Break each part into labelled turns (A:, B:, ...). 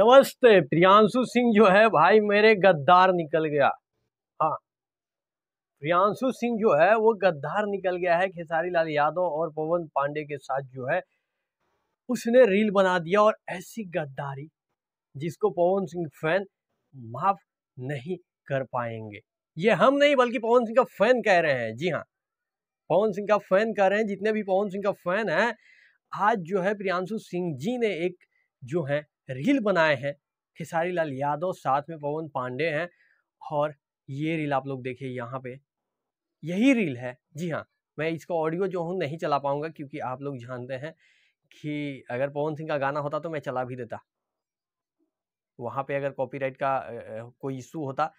A: नमस्ते प्रियांशु सिंह जो है भाई मेरे गद्दार निकल गया हाँ प्रियांशु सिंह जो है वो गद्दार निकल गया है खेसारी लाल यादव और पवन पांडे के साथ जो है उसने रील बना दिया और ऐसी गद्दारी जिसको पवन सिंह फैन माफ नहीं कर पाएंगे ये हम नहीं बल्कि पवन सिंह का फैन कह रहे हैं जी हाँ पवन सिंह का फैन कह रहे हैं जितने भी पवन सिंह का फैन है आज जो है प्रियांशु सिंह जी ने एक जो है रील बनाए हैं खेसारी लाल यादव साथ में पवन पांडे हैं और ये रील आप लोग देखिए यहाँ पे यही रील है जी हाँ मैं इसका ऑडियो जो हूँ नहीं चला पाऊँगा क्योंकि आप लोग जानते हैं कि अगर पवन सिंह का गाना होता तो मैं चला भी देता वहाँ पे अगर कॉपीराइट का कोई इशू होता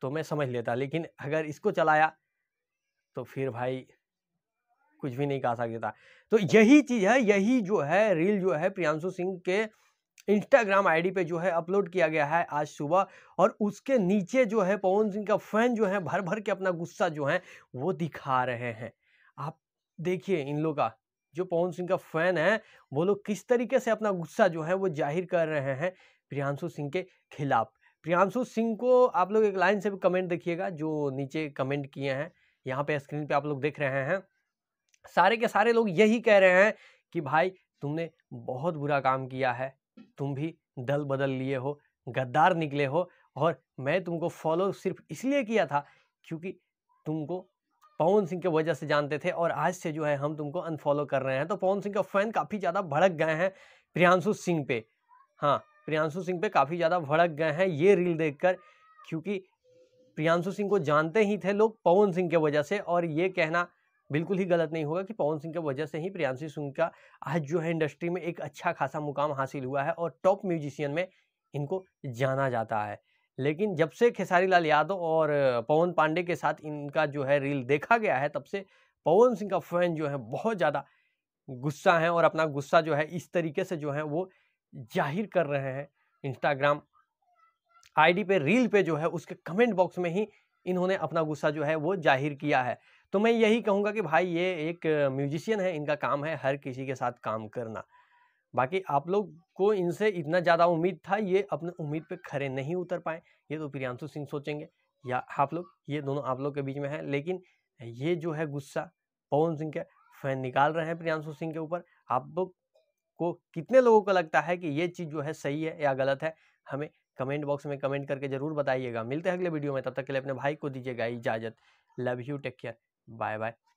A: तो मैं समझ लेता लेकिन अगर इसको चलाया तो फिर भाई कुछ भी नहीं कहा सकता तो यही चीज़ है यही जो है रील जो है प्रियांशु सिंह के इंस्टाग्राम आईडी पे जो है अपलोड किया गया है आज सुबह और उसके नीचे जो है पवन सिंह का फैन जो है भर भर के अपना गुस्सा जो है वो दिखा रहे हैं आप देखिए इन लोग का जो पवन सिंह का फैन है वो लोग किस तरीके से अपना गुस्सा जो है वो जाहिर कर रहे हैं प्रियांशु सिंह के खिलाफ प्रियांशु सिंह को आप लोग एक लाइन से भी कमेंट देखिएगा जो नीचे कमेंट किए हैं यहाँ पे स्क्रीन पे आप लोग देख रहे हैं सारे के सारे लोग यही कह रहे हैं कि भाई तुमने बहुत बुरा काम किया है तुम भी दल बदल लिए हो गद्दार निकले हो और मैं तुमको फॉलो सिर्फ इसलिए किया था क्योंकि तुमको पवन सिंह के वजह से जानते थे और आज से जो है हम तुमको अनफॉलो कर रहे हैं तो पवन सिंह का फैन काफ़ी ज़्यादा भड़क गए हैं प्रियांशु सिंह पे हाँ प्रियांशु सिंह पे काफ़ी ज़्यादा भड़क गए हैं ये रील देखकर क्योंकि प्रियांशु सिंह को जानते ही थे लोग पवन सिंह के वजह से और ये कहना बिल्कुल ही गलत नहीं होगा कि पवन सिंह की वजह से ही प्रियांशी सिंह का आज जो है इंडस्ट्री में एक अच्छा खासा मुकाम हासिल हुआ है और टॉप म्यूजिशियन में इनको जाना जाता है लेकिन जब से खेसारी लाल यादव और पवन पांडे के साथ इनका जो है रील देखा गया है तब से पवन सिंह का फैन जो है बहुत ज़्यादा गुस्सा है और अपना गुस्सा जो है इस तरीके से जो है वो जाहिर कर रहे हैं इंस्टाग्राम आईडी पे रील पे जो है उसके कमेंट बॉक्स में ही इन्होंने अपना गुस्सा जो है वो जाहिर किया है तो मैं यही कहूँगा कि भाई ये एक म्यूजिशियन है इनका काम है हर किसी के साथ काम करना बाकी आप लोग को इनसे इतना ज़्यादा उम्मीद था ये अपने उम्मीद पे खड़े नहीं उतर पाए ये तो प्रियांशु सिंह सोचेंगे या आप लोग ये दोनों आप लोग के बीच में है लेकिन ये जो है गुस्सा पवन सिंह के फैन निकाल रहे हैं प्रियांशु सिंह के ऊपर आप लोग को कितने लोगों को लगता है कि ये चीज़ जो है सही है या गलत है हमें कमेंट बॉक्स में कमेंट करके ज़रूर बताइएगा मिलते हैं अगले वीडियो में तब तक के लिए अपने भाई को दीजिएगा इजाज़त love you take care bye bye